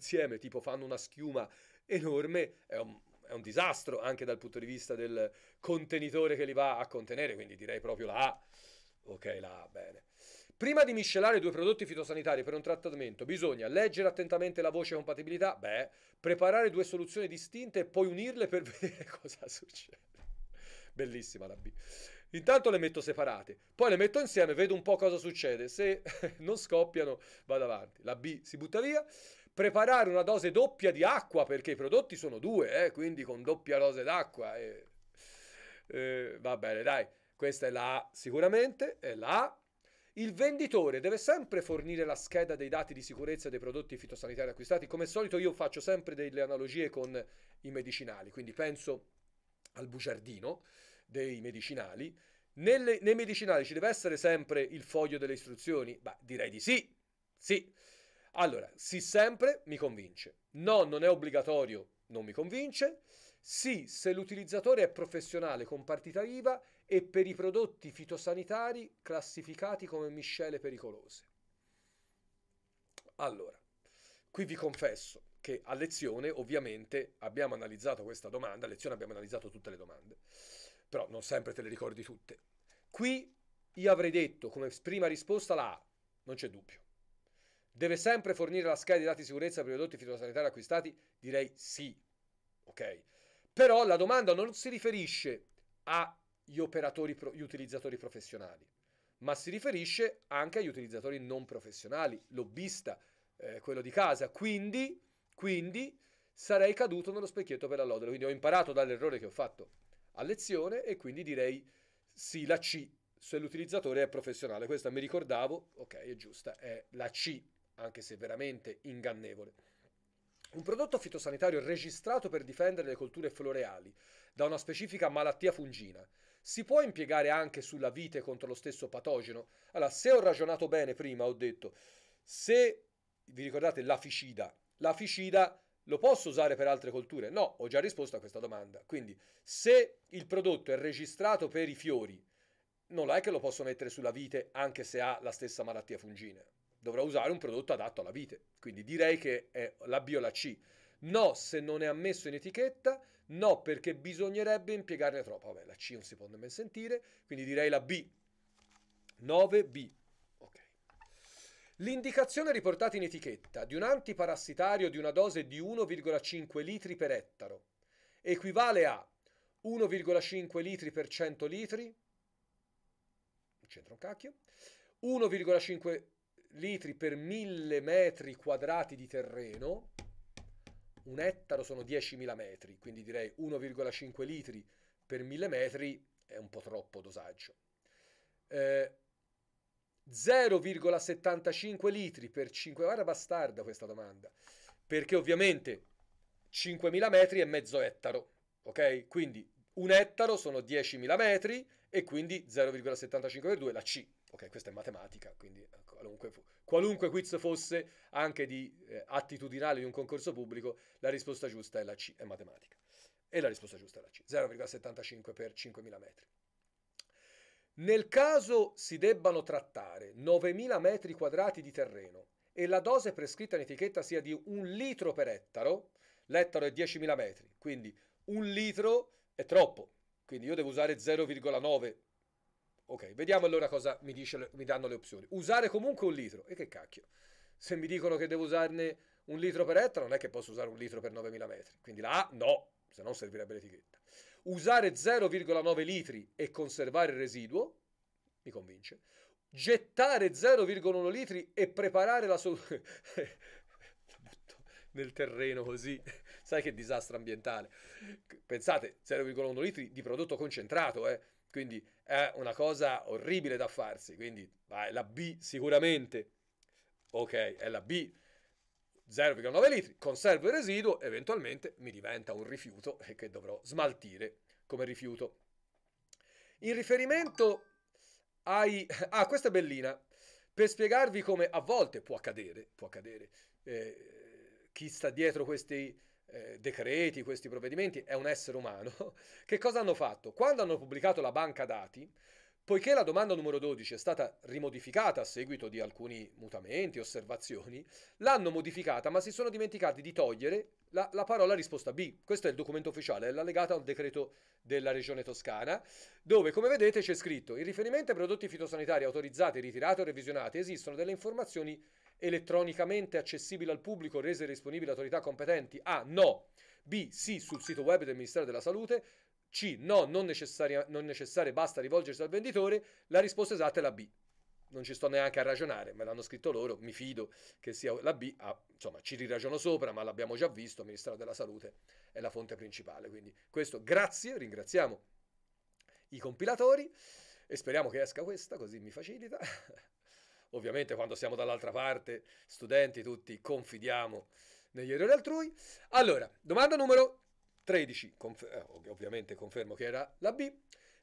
insieme, tipo fanno una schiuma enorme, è un, è un disastro anche dal punto di vista del contenitore che li va a contenere, quindi direi proprio la A. Ok, la A, bene. Prima di miscelare due prodotti fitosanitari per un trattamento, bisogna leggere attentamente la voce compatibilità, beh, preparare due soluzioni distinte e poi unirle per vedere cosa succede. Bellissima la B. Intanto le metto separate, poi le metto insieme, vedo un po' cosa succede. Se non scoppiano, vado avanti. La B si butta via preparare una dose doppia di acqua perché i prodotti sono due, eh, quindi con doppia dose d'acqua. Eh, eh, va bene, dai, questa è la A sicuramente, è la A. Il venditore deve sempre fornire la scheda dei dati di sicurezza dei prodotti fitosanitari acquistati. Come al solito io faccio sempre delle analogie con i medicinali, quindi penso al bugiardino dei medicinali. Nelle, nei medicinali ci deve essere sempre il foglio delle istruzioni? Beh, direi di sì. Sì. Allora, sì sempre mi convince. No, non è obbligatorio, non mi convince. Sì, se l'utilizzatore è professionale con partita IVA e per i prodotti fitosanitari classificati come miscele pericolose. Allora, qui vi confesso che a lezione ovviamente abbiamo analizzato questa domanda, a lezione abbiamo analizzato tutte le domande, però non sempre te le ricordi tutte. Qui io avrei detto come prima risposta la A, non c'è dubbio. Deve sempre fornire la scheda di dati di sicurezza per i prodotti fitosanitari acquistati? Direi sì. Ok? Però la domanda non si riferisce agli operatori, gli utilizzatori professionali, ma si riferisce anche agli utilizzatori non professionali, lobbista, eh, quello di casa. Quindi, quindi sarei caduto nello specchietto per la lode. Quindi ho imparato dall'errore che ho fatto a lezione e quindi direi sì, la C se l'utilizzatore è professionale. Questa mi ricordavo, ok, è giusta, è la C anche se veramente ingannevole. Un prodotto fitosanitario registrato per difendere le colture floreali da una specifica malattia fungina si può impiegare anche sulla vite contro lo stesso patogeno? Allora, se ho ragionato bene prima, ho detto, se vi ricordate l'aficida, l'aficida lo posso usare per altre colture? No, ho già risposto a questa domanda. Quindi, se il prodotto è registrato per i fiori, non è che lo posso mettere sulla vite anche se ha la stessa malattia fungina dovrà usare un prodotto adatto alla vite. Quindi direi che è la B o la C. No se non è ammesso in etichetta, no perché bisognerebbe impiegarne troppo. Vabbè, la C non si può nemmeno sentire, quindi direi la B. 9B. Ok. L'indicazione riportata in etichetta di un antiparassitario di una dose di 1,5 litri per ettaro equivale a 1,5 litri per 100 litri, non c'entra un cacchio, 1,5 litri litri per mille metri quadrati di terreno, un ettaro sono 10.000 metri, quindi direi 1,5 litri per mille metri è un po' troppo dosaggio. Eh, 0,75 litri per 5... Guarda bastarda questa domanda, perché ovviamente 5.000 metri è mezzo ettaro, ok? Quindi un ettaro sono 10.000 metri e quindi 0,75 per 2 è la C, ok, questa è matematica, quindi eh, qualunque, qualunque quiz fosse, anche di eh, attitudinale di un concorso pubblico, la risposta giusta è la C, è matematica. E la risposta giusta è la C, 0,75 per 5.000 metri. Nel caso si debbano trattare 9.000 metri quadrati di terreno e la dose prescritta in etichetta sia di un litro per ettaro, l'ettaro è 10.000 metri, quindi un litro è troppo, quindi io devo usare 0,9 Ok, vediamo allora cosa mi, dice, mi danno le opzioni. Usare comunque un litro. E che cacchio? Se mi dicono che devo usarne un litro per ettaro, non è che posso usare un litro per 9.000 metri. Quindi la A, no, se non servirebbe l'etichetta. Usare 0,9 litri e conservare il residuo, mi convince. Gettare 0,1 litri e preparare la soluzione... nel terreno così. Sai che disastro ambientale. Pensate, 0,1 litri di prodotto concentrato, eh quindi è una cosa orribile da farsi. Quindi vai, la B sicuramente. Ok, è la B. 0,9 litri, conservo il residuo, eventualmente mi diventa un rifiuto e che dovrò smaltire come rifiuto. In riferimento ai... Ah, questa è bellina. Per spiegarvi come a volte può accadere, può accadere, eh, chi sta dietro questi eh, decreti, questi provvedimenti, è un essere umano, che cosa hanno fatto? Quando hanno pubblicato la banca dati, Poiché la domanda numero 12 è stata rimodificata a seguito di alcuni mutamenti, osservazioni, l'hanno modificata ma si sono dimenticati di togliere la, la, parola risposta B. Questo è il documento ufficiale, è l'allegato al decreto della regione toscana, dove come vedete c'è scritto in riferimento ai prodotti fitosanitari autorizzati, ritirati o revisionati esistono delle informazioni elettronicamente accessibili al pubblico, rese disponibili a autorità competenti? A. No. B. Sì, sul sito web del Ministero della Salute. C. No, non, necessaria, non necessaria, basta rivolgersi al venditore. La risposta esatta è la B. Non ci sto neanche a ragionare, me l'hanno scritto loro, mi fido che sia la B, ah, insomma ci riragiono sopra, ma l'abbiamo già visto, il Ministero della Salute è la fonte principale. Quindi questo grazie, ringraziamo i compilatori e speriamo che esca questa, così mi facilita. Ovviamente quando siamo dall'altra parte, studenti tutti, confidiamo negli errori altrui. Allora, domanda numero 13, confer- eh, ovviamente confermo che era la B,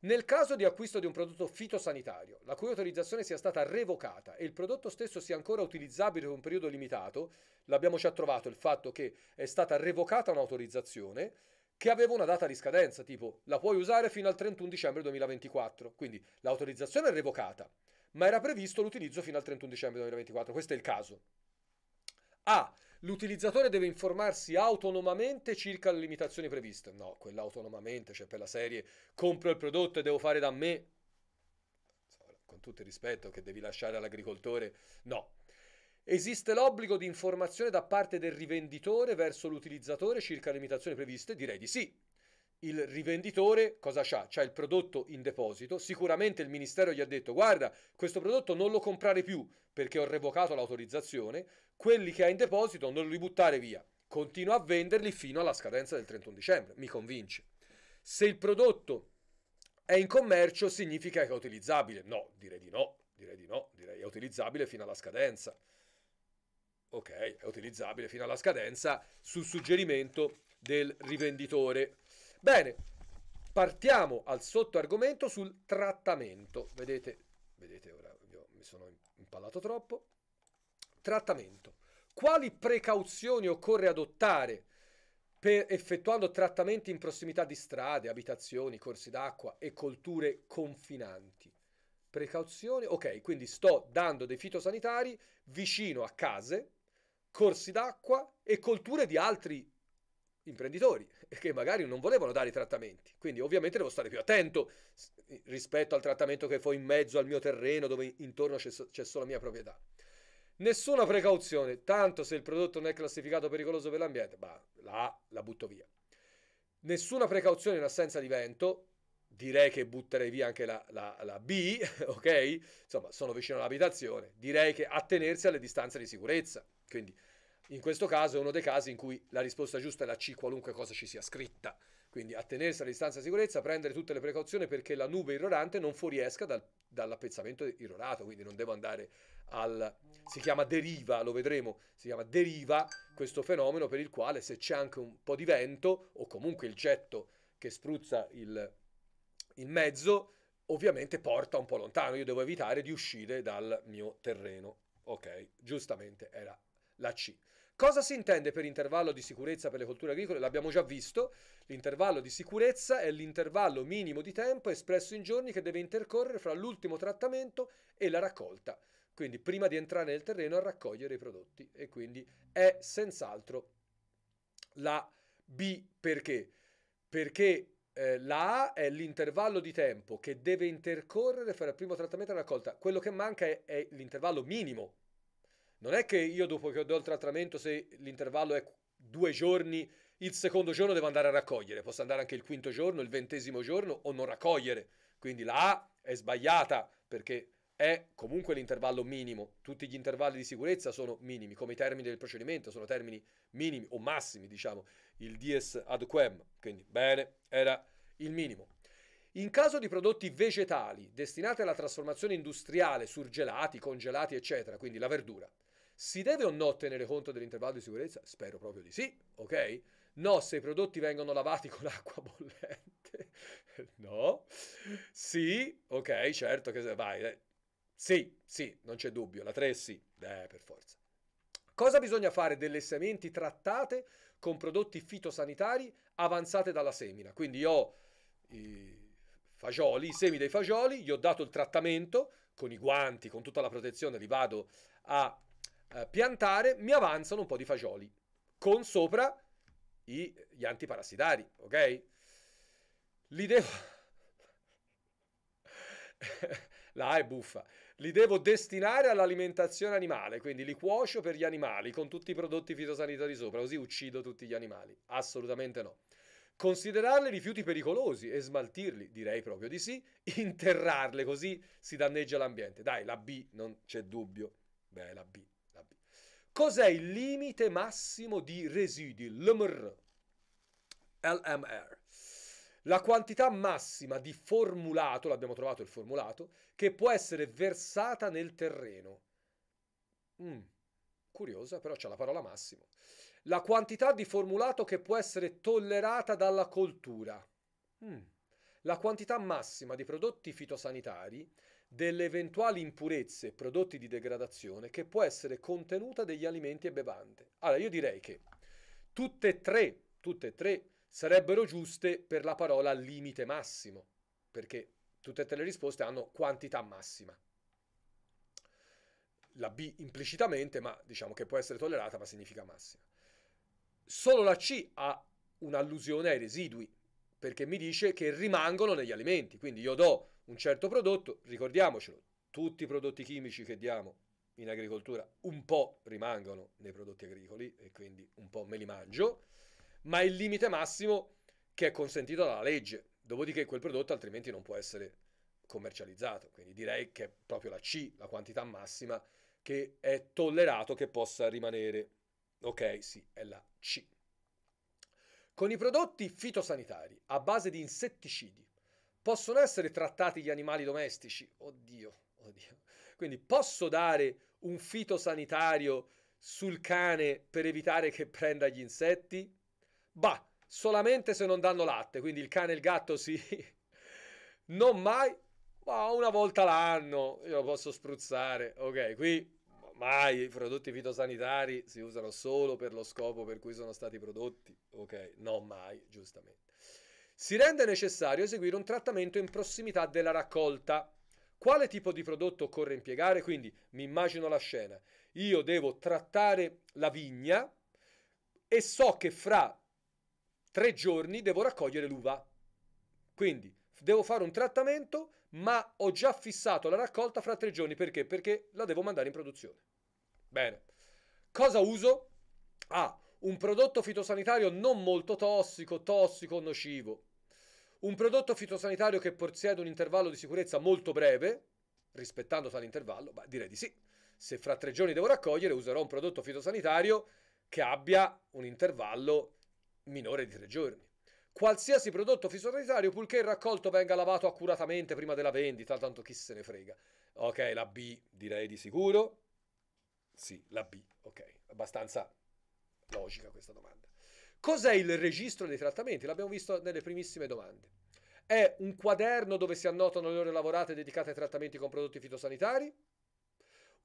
nel caso di acquisto di un prodotto fitosanitario, la cui autorizzazione sia stata revocata e il prodotto stesso sia ancora utilizzabile per un periodo limitato, l'abbiamo già trovato il fatto che è stata revocata un'autorizzazione che aveva una data di scadenza, tipo la puoi usare fino al 31 dicembre 2024, quindi l'autorizzazione è revocata, ma era previsto l'utilizzo fino al 31 dicembre 2024, questo è il caso. A. L'utilizzatore deve informarsi autonomamente circa le limitazioni previste. No, quella autonomamente, cioè per la serie compro il prodotto e devo fare da me. Con tutto il rispetto che devi lasciare all'agricoltore, no. Esiste l'obbligo di informazione da parte del rivenditore verso l'utilizzatore circa le limitazioni previste? Direi di sì. Il rivenditore cosa c'ha? C'ha il prodotto in deposito, sicuramente il ministero gli ha detto guarda, questo prodotto non lo comprare più perché ho revocato l'autorizzazione, quelli che hai in deposito non li buttare via, continua a venderli fino alla scadenza del 31 dicembre, mi convince. Se il prodotto è in commercio significa che è utilizzabile? No, direi di no, direi di no, direi è utilizzabile fino alla scadenza. Ok, è utilizzabile fino alla scadenza sul suggerimento del rivenditore. Bene, partiamo al sottoargomento sul trattamento. Vedete, vedete ora mi sono impallato troppo. Trattamento. Quali precauzioni occorre adottare per, effettuando trattamenti in prossimità di strade, abitazioni, corsi d'acqua e colture confinanti? Precauzioni, ok, quindi sto dando dei fitosanitari vicino a case, corsi d'acqua e colture di altri imprenditori che magari non volevano dare i trattamenti. Quindi ovviamente devo stare più attento rispetto al trattamento che fo in mezzo al mio terreno dove intorno c'è, c'è solo la mia proprietà. Nessuna precauzione, tanto se il prodotto non è classificato pericoloso per l'ambiente, bah, la, la butto via. Nessuna precauzione in assenza di vento, direi che butterei via anche la, la, la, B, ok? Insomma, sono vicino all'abitazione, direi che attenersi alle distanze di sicurezza. Quindi, in questo caso è uno dei casi in cui la risposta giusta è la C, qualunque cosa ci sia scritta. Quindi attenersi alle distanze di sicurezza, prendere tutte le precauzioni perché la nube irrorante non fuoriesca dal, dall'appezzamento irrorato, quindi non devo andare al... si chiama deriva, lo vedremo, si chiama deriva questo fenomeno per il quale se c'è anche un po' di vento o comunque il getto che spruzza il, il mezzo, ovviamente porta un po' lontano, io devo evitare di uscire dal mio terreno. Ok, giustamente era la C. Cosa si intende per intervallo di sicurezza per le colture agricole? L'abbiamo già visto. L'intervallo di sicurezza è l'intervallo minimo di tempo espresso in giorni che deve intercorrere fra l'ultimo trattamento e la raccolta. Quindi prima di entrare nel terreno a raccogliere i prodotti e quindi è senz'altro la B perché? Perché eh, la A è l'intervallo di tempo che deve intercorrere fra il primo trattamento e la raccolta. Quello che manca è, è l'intervallo minimo. Non è che io dopo che do il trattamento, se l'intervallo è due giorni, il secondo giorno devo andare a raccogliere. Posso andare anche il quinto giorno, il ventesimo giorno o non raccogliere. Quindi la A è sbagliata perché è comunque l'intervallo minimo. Tutti gli intervalli di sicurezza sono minimi, come i termini del procedimento sono termini minimi o massimi, diciamo, il dies ad quem, quindi bene, era il minimo. In caso di prodotti vegetali destinati alla trasformazione industriale, surgelati, congelati, eccetera, quindi la verdura, si deve o no tenere conto dell'intervallo di sicurezza? Spero proprio di sì, ok? No, se i prodotti vengono lavati con acqua bollente. no. Sì, ok, certo che vai, eh, sì, sì, non c'è dubbio, la 3 sì, eh, per forza. Cosa bisogna fare delle sementi trattate con prodotti fitosanitari avanzate dalla semina? Quindi io ho i fagioli, i semi dei fagioli, gli ho dato il trattamento con i guanti, con tutta la protezione, li vado a eh, piantare, mi avanzano un po' di fagioli con sopra i, gli antiparassitari, ok? Li devo... La A è buffa li devo destinare all'alimentazione animale, quindi li cuocio per gli animali con tutti i prodotti fitosanitari sopra, così uccido tutti gli animali. Assolutamente no. Considerarli rifiuti pericolosi e smaltirli, direi proprio di sì, interrarle così si danneggia l'ambiente. Dai, la B, non c'è dubbio. Beh, la B, la B. Cos'è il limite massimo di residui? LMR. LMR. La quantità massima di formulato, l'abbiamo trovato il formulato, che può essere versata nel terreno. Mm, curiosa, però c'è la parola massimo. La quantità di formulato che può essere tollerata dalla coltura. Mm. La quantità massima di prodotti fitosanitari, delle eventuali impurezze e prodotti di degradazione che può essere contenuta degli alimenti e bevande. Allora, io direi che tutte e tre, tutte e tre sarebbero giuste per la parola limite massimo, perché tutte e tre le risposte hanno quantità massima. La B implicitamente, ma diciamo che può essere tollerata, ma significa massima. Solo la C ha un'allusione ai residui, perché mi dice che rimangono negli alimenti, quindi io do un certo prodotto, ricordiamocelo, tutti i prodotti chimici che diamo in agricoltura un po' rimangono nei prodotti agricoli e quindi un po' me li mangio ma è il limite massimo che è consentito dalla legge. Dopodiché quel prodotto altrimenti non può essere commercializzato. Quindi direi che è proprio la C, la quantità massima, che è tollerato che possa rimanere. Ok, sì, è la C. Con i prodotti fitosanitari a base di insetticidi possono essere trattati gli animali domestici? Oddio, oddio. Quindi posso dare un fitosanitario sul cane per evitare che prenda gli insetti? Bah, solamente se non danno latte, quindi il cane e il gatto sì. Non mai, ma una volta l'anno io lo posso spruzzare. Ok, qui mai i prodotti fitosanitari si usano solo per lo scopo per cui sono stati prodotti. Ok, non mai, giustamente. Si rende necessario eseguire un trattamento in prossimità della raccolta. Quale tipo di prodotto occorre impiegare? Quindi mi immagino la scena. Io devo trattare la vigna e so che fra tre giorni devo raccogliere l'uva. Quindi devo fare un trattamento, ma ho già fissato la raccolta fra tre giorni. Perché? Perché la devo mandare in produzione. Bene. Cosa uso? Ah, un prodotto fitosanitario non molto tossico, tossico o nocivo. Un prodotto fitosanitario che possiede un intervallo di sicurezza molto breve, rispettando tale intervallo, beh, direi di sì. Se fra tre giorni devo raccogliere, userò un prodotto fitosanitario che abbia un intervallo minore di tre giorni. Qualsiasi prodotto fitosanitario, purché il raccolto venga lavato accuratamente prima della vendita, tanto chi se ne frega. Ok, la B direi di sicuro. Sì, la B, ok, abbastanza logica questa domanda. Cos'è il registro dei trattamenti? L'abbiamo visto nelle primissime domande. È un quaderno dove si annotano le ore lavorate dedicate ai trattamenti con prodotti fitosanitari?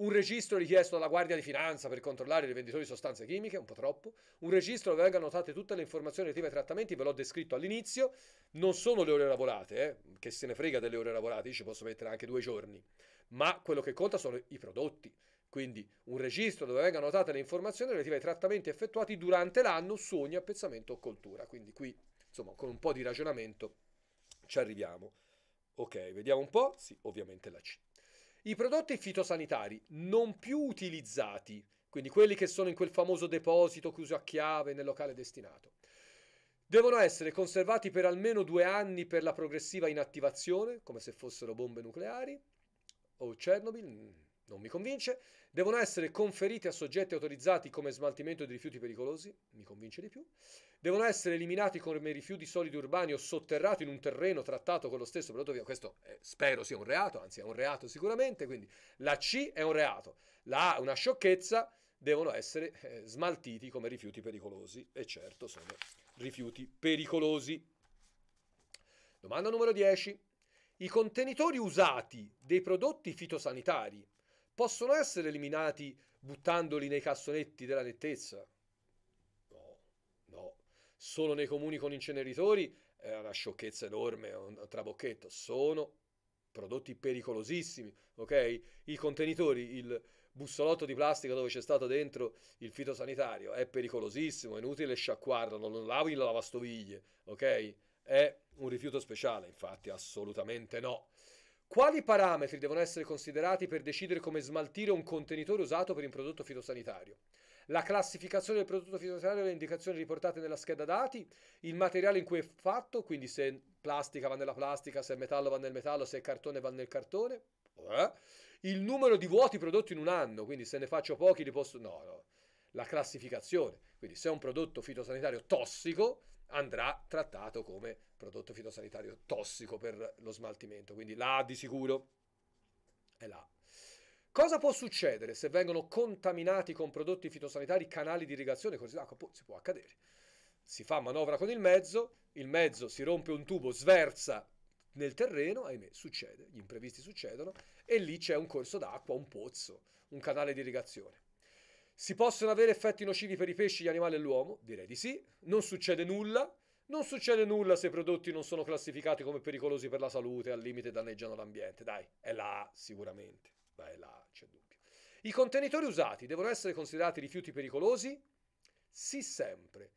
un registro richiesto dalla Guardia di Finanza per controllare i rivenditori di sostanze chimiche, un po' troppo, un registro dove vengano notate tutte le informazioni relative ai trattamenti, ve l'ho descritto all'inizio, non sono le ore lavorate, eh, che se ne frega delle ore lavorate, io ci posso mettere anche due giorni, ma quello che conta sono i prodotti, quindi un registro dove vengano notate le informazioni relative ai trattamenti effettuati durante l'anno su ogni appezzamento o coltura, quindi qui, insomma, con un po' di ragionamento ci arriviamo. Ok, vediamo un po', sì, ovviamente la città. I prodotti fitosanitari non più utilizzati, quindi quelli che sono in quel famoso deposito chiuso a chiave nel locale destinato, devono essere conservati per almeno due anni per la progressiva inattivazione, come se fossero bombe nucleari o Chernobyl, mm, non mi convince, devono essere conferiti a soggetti autorizzati come smaltimento di rifiuti pericolosi, mi convince di più, devono essere eliminati come rifiuti solidi urbani o sotterrati in un terreno trattato con lo stesso prodotto via, questo eh, spero sia un reato, anzi è un reato sicuramente, quindi la C è un reato, la A è una sciocchezza, devono essere eh, smaltiti come rifiuti pericolosi e certo sono rifiuti pericolosi. Domanda numero 10. I contenitori usati dei prodotti fitosanitari possono essere eliminati buttandoli nei cassonetti della nettezza? No, no. Solo nei comuni con inceneritori è una sciocchezza enorme, è un trabocchetto. Sono prodotti pericolosissimi, ok? I contenitori, il bussolotto di plastica dove c'è stato dentro il fitosanitario è pericolosissimo, è inutile sciacquarlo, non lavi la lavastoviglie, ok? È un rifiuto speciale, infatti, assolutamente no. Quali parametri devono essere considerati per decidere come smaltire un contenitore usato per un prodotto fitosanitario? La classificazione del prodotto fitosanitario e le indicazioni riportate nella scheda dati, il materiale in cui è fatto, quindi se plastica va nella plastica, se metallo va nel metallo, se cartone va nel cartone, eh? il numero di vuoti prodotti in un anno, quindi se ne faccio pochi li posso... No, no, la classificazione, quindi se è un prodotto fitosanitario tossico, andrà trattato come prodotto fitosanitario tossico per lo smaltimento. Quindi là di sicuro è là. Cosa può succedere se vengono contaminati con prodotti fitosanitari canali di irrigazione, corsi d'acqua? Ah, boh, si può accadere. Si fa manovra con il mezzo, il mezzo si rompe un tubo, sversa nel terreno, ahimè, succede, gli imprevisti succedono, e lì c'è un corso d'acqua, un pozzo, un canale di irrigazione. Si possono avere effetti nocivi per i pesci, gli animali e l'uomo? Direi di sì. Non succede nulla. Non succede nulla se i prodotti non sono classificati come pericolosi per la salute, al limite danneggiano l'ambiente. Dai, è là sicuramente. Dai, è là, c'è dubbio. I contenitori usati devono essere considerati rifiuti pericolosi? Sì, sempre.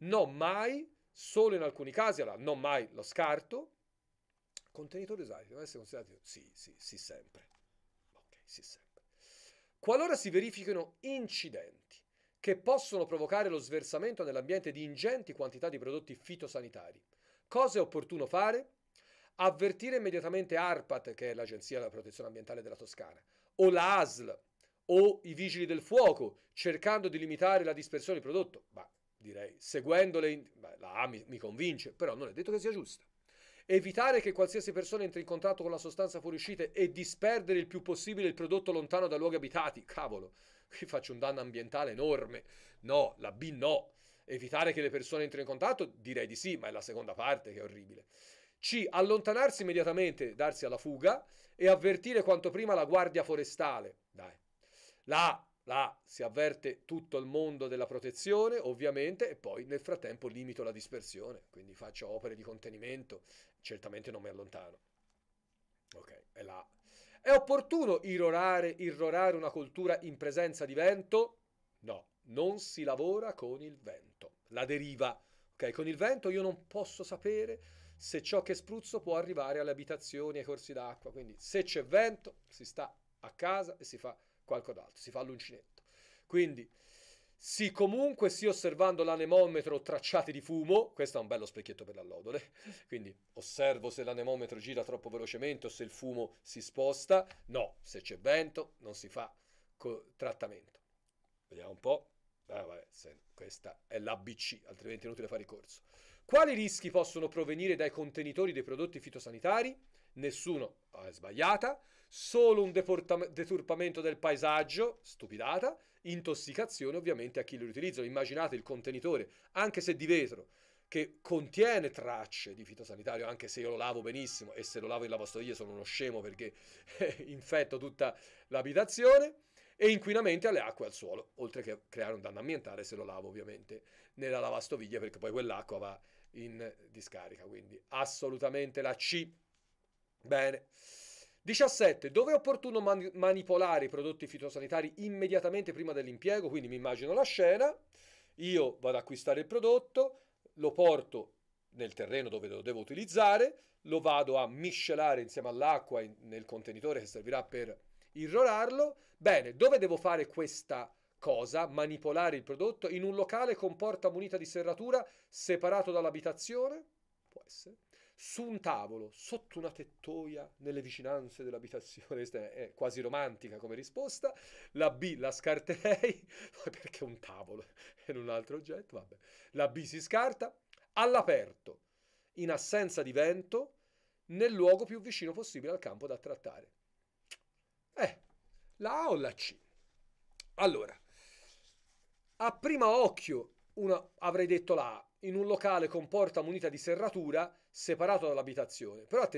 No, mai, solo in alcuni casi, allora non mai lo scarto. Contenitori usati devono essere considerati? Sì, sì, sì, sempre. Ok, sì, sempre. Qualora si verifichino incidenti che possono provocare lo sversamento nell'ambiente di ingenti quantità di prodotti fitosanitari, cosa è opportuno fare? Avvertire immediatamente ARPAT, che è l'Agenzia della Protezione Ambientale della Toscana, o la ASL, o i Vigili del Fuoco, cercando di limitare la dispersione di prodotto. Ma direi, seguendole, in... Beh, la A mi, mi convince, però non è detto che sia giusta evitare che qualsiasi persona entri in contatto con la sostanza fuoriuscita e disperdere il più possibile il prodotto lontano da luoghi abitati. Cavolo, qui faccio un danno ambientale enorme. No, la B no. Evitare che le persone entrino in contatto? Direi di sì, ma è la seconda parte che è orribile. C. Allontanarsi immediatamente, darsi alla fuga e avvertire quanto prima la guardia forestale. Dai. La A Là si avverte tutto il mondo della protezione, ovviamente, e poi nel frattempo limito la dispersione, quindi faccio opere di contenimento, certamente non mi allontano. Ok, è là. È opportuno irrorare, irrorare una coltura in presenza di vento? No, non si lavora con il vento, la deriva. Ok, con il vento io non posso sapere se ciò che spruzzo può arrivare alle abitazioni, ai corsi d'acqua, quindi se c'è vento si sta a casa e si fa qualcosa d'altro, si fa l'uncinetto. Quindi, sì, comunque, sì, osservando l'anemometro tracciati di fumo, questo è un bello specchietto per l'allodole, quindi osservo se l'anemometro gira troppo velocemente o se il fumo si sposta, no, se c'è vento non si fa co- trattamento. Vediamo un po'. Ah, vabbè, questa è l'ABC, altrimenti è inutile fare ricorso. Quali rischi possono provenire dai contenitori dei prodotti fitosanitari? Nessuno, ah, è sbagliata solo un deportam- deturpamento del paesaggio, stupidata, intossicazione ovviamente a chi lo utilizza. Immaginate il contenitore, anche se di vetro, che contiene tracce di fitosanitario, anche se io lo lavo benissimo e se lo lavo in lavastoviglie sono uno scemo perché infetto tutta l'abitazione e inquinamenti alle acque e al suolo, oltre che creare un danno ambientale se lo lavo ovviamente nella lavastoviglie perché poi quell'acqua va in discarica, quindi assolutamente la C. Bene. 17. Dove è opportuno man- manipolare i prodotti fitosanitari immediatamente prima dell'impiego? Quindi mi immagino la scena, io vado ad acquistare il prodotto, lo porto nel terreno dove lo devo utilizzare, lo vado a miscelare insieme all'acqua in- nel contenitore che servirà per irrorarlo. Bene, dove devo fare questa cosa? Manipolare il prodotto in un locale con porta munita di serratura separato dall'abitazione? Può essere su un tavolo, sotto una tettoia, nelle vicinanze dell'abitazione. Questa è quasi romantica come risposta. La B la scarterei, perché un tavolo è un altro oggetto, vabbè. La B si scarta. All'aperto, in assenza di vento, nel luogo più vicino possibile al campo da trattare. Eh, la A o la C? Allora, a prima occhio una, avrei detto la A, in un locale con porta munita di serratura separato dall'abitazione. Però attenzione,